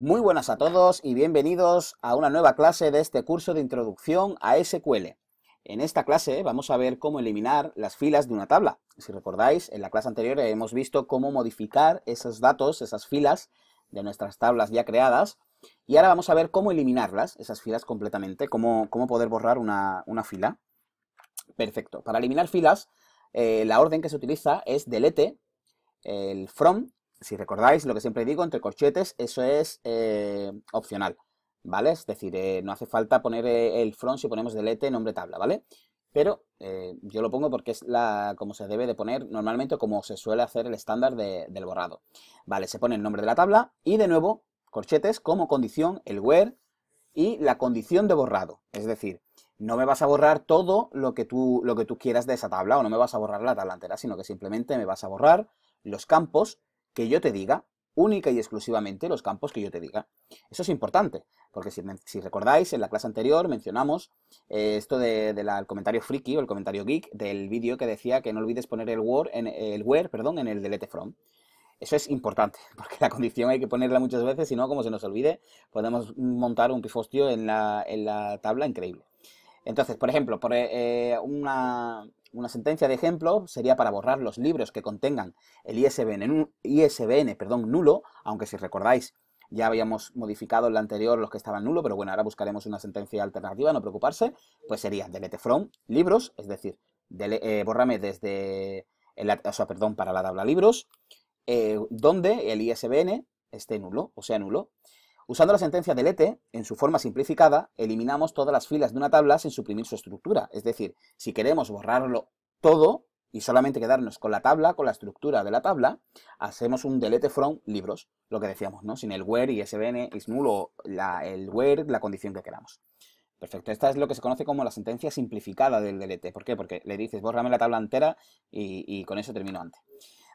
Muy buenas a todos y bienvenidos a una nueva clase de este curso de introducción a SQL. En esta clase vamos a ver cómo eliminar las filas de una tabla. Si recordáis, en la clase anterior hemos visto cómo modificar esos datos, esas filas de nuestras tablas ya creadas. Y ahora vamos a ver cómo eliminarlas, esas filas completamente, cómo, cómo poder borrar una, fila. Perfecto. Para eliminar filas, eh, la orden que se utiliza es delete, el from si recordáis lo que siempre digo, entre corchetes, eso es eh, opcional, ¿vale? Es decir, eh, no hace falta poner eh, el front si ponemos delete nombre tabla, ¿vale? Pero yo lo pongo porque es la como se debe de poner normalmente, como se suele hacer el estándar del borrado. Vale, se pone el nombre de la tabla y de nuevo, corchetes como condición, el where y la condición de borrado. Es decir, no me vas a borrar todo lo que tú, lo que tú quieras de esa tabla o no me vas a borrar la tabla entera, sino que simplemente me vas a borrar los campos que yo te diga, única y exclusivamente los campos que yo te diga. Eso es importante, porque si, recordáis, en la clase anterior mencionamos eh, esto del comentario friki o el comentario geek del vídeo que decía que no olvides poner el, word en, el where perdón, en el delete from. Eso es importante, porque la condición hay que ponerla muchas veces, si no, como se nos olvide, podemos montar un pifostio en la, tabla increíble. Entonces, por ejemplo, por eh, una, una sentencia de ejemplo sería para borrar los libros que contengan el ISBN, ISBN perdón, nulo, aunque si recordáis ya habíamos modificado en la anterior los que estaban nulo, pero bueno, ahora buscaremos una sentencia alternativa, no preocuparse, pues sería delete from libros, es decir, eh, desde, el, o sea, perdón, para la tabla libros, eh, donde el ISBN esté nulo, o sea, nulo, Usando la sentencia delete, e, en su forma simplificada, eliminamos todas las filas de una tabla sin suprimir su estructura. Es decir, si queremos borrarlo todo y solamente quedarnos con la tabla, con la estructura de la tabla, hacemos un delete from libros, lo que decíamos, ¿no? Sin el where y sbn is nulo nulo, el where, la condición que queramos. Perfecto, esta es lo que se conoce como la sentencia simplificada del delete. ¿Por qué? Porque le dices, bórrame la tabla entera y, y con eso termino antes.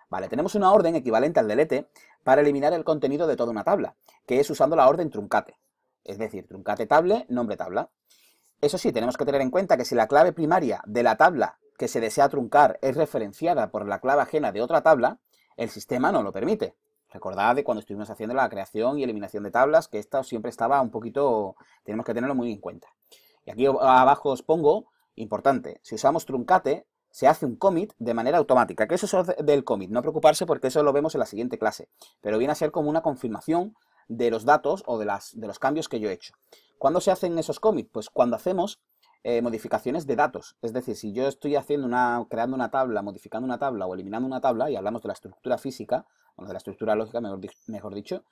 Vale, tenemos una orden equivalente al delete para eliminar el contenido de toda una tabla, que es usando la orden truncate. Es decir, truncate table, nombre tabla. Eso sí, tenemos que tener en cuenta que si la clave primaria de la tabla que se desea truncar es referenciada por la clave ajena de otra tabla, el sistema no lo permite. Recordad de cuando estuvimos haciendo la creación y eliminación de tablas, que esto siempre estaba un poquito, tenemos que tenerlo muy en cuenta. Y aquí abajo os pongo, importante, si usamos truncate, se hace un commit de manera automática. Que eso es del commit, no preocuparse porque eso lo vemos en la siguiente clase. Pero viene a ser como una confirmación de los datos o de, las, de los cambios que yo he hecho. ¿Cuándo se hacen esos commits? Pues cuando hacemos eh, modificaciones de datos. Es decir, si yo estoy haciendo una, creando una tabla, modificando una tabla o eliminando una tabla, y hablamos de la estructura física, o de la estructura lógica, mejor dicho,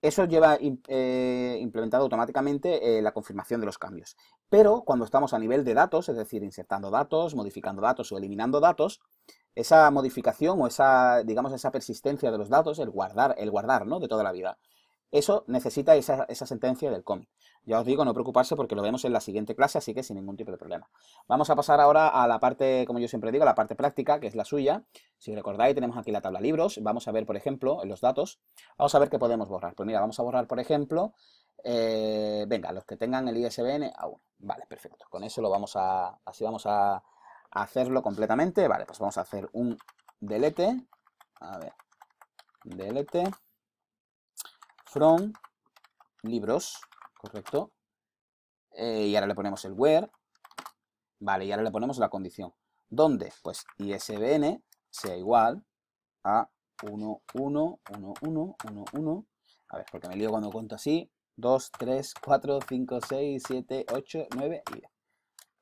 eso lleva eh, implementado automáticamente eh, la confirmación de los cambios. Pero cuando estamos a nivel de datos, es decir, insertando datos, modificando datos o eliminando datos, esa modificación o esa, digamos, esa persistencia de los datos, el guardar, el guardar, ¿no? De toda la vida, eso necesita esa, sentencia del cómic. Ya os digo, no preocuparse porque lo vemos en la siguiente clase, así que sin ningún tipo de problema. Vamos a pasar ahora a la parte, como yo siempre digo, a la parte práctica, que es la suya. Si recordáis, tenemos aquí la tabla libros. Vamos a ver, por ejemplo, en los datos. Vamos a ver qué podemos borrar. Pues mira, vamos a borrar, por ejemplo, eh, venga, los que tengan el ISBN a Vale, perfecto. Con eso lo vamos a, así vamos a hacerlo completamente. Vale, pues vamos a hacer un delete. A ver, delete libros, correcto. Eh, y ahora le ponemos el where. Vale, y ahora le ponemos la condición. ¿Dónde? Pues ISBN sea igual a 1, 1, A ver, porque me lío cuando cuento así. 2, 3, 4, 5, 6, 7, 8, 9 y 10.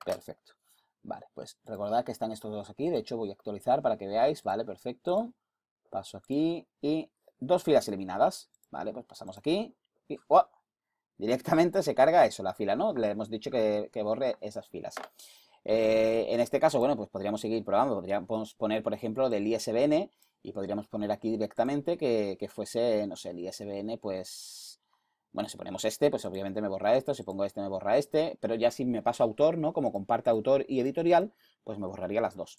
Perfecto. Vale, pues recordad que están estos dos aquí. De hecho, voy a actualizar para que veáis. Vale, perfecto. Paso aquí y dos filas eliminadas. Vale, pues pasamos aquí. Y, directamente se carga eso, la fila, ¿no? Le hemos dicho que, borre esas filas. Eh, en este caso, bueno, pues podríamos seguir probando. Podríamos poner, por ejemplo, del ISBN y podríamos poner aquí directamente que, fuese, no sé, el ISBN, pues... Bueno, si ponemos este, pues obviamente me borra esto, si pongo este me borra este, pero ya si me paso autor, ¿no? Como comparte autor y editorial, pues me borraría las dos.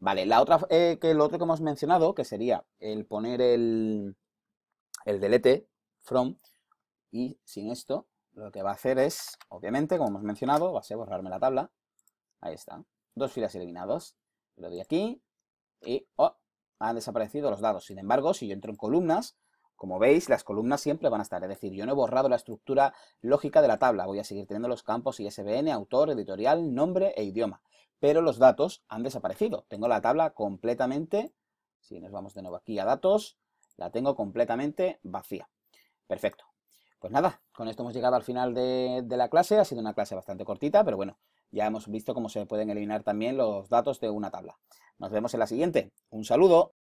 Vale, la otra, eh, que lo otro que hemos mencionado, que sería el poner el, el delete from y sin esto lo que va a hacer es, obviamente, como hemos mencionado, va a ser borrarme la tabla. Ahí está. Dos filas eliminadas. Lo doy aquí y oh, han desaparecido los dados. Sin embargo, si yo entro en columnas, como veis, las columnas siempre van a estar. Es decir, yo no he borrado la estructura lógica de la tabla. Voy a seguir teniendo los campos ISBN, autor, editorial, nombre e idioma. Pero los datos han desaparecido. Tengo la tabla completamente, si nos vamos de nuevo aquí a datos, la tengo completamente vacía. Perfecto. Pues nada, con esto hemos llegado al final de, la clase. Ha sido una clase bastante cortita, pero bueno, ya hemos visto cómo se pueden eliminar también los datos de una tabla. Nos vemos en la siguiente. Un saludo.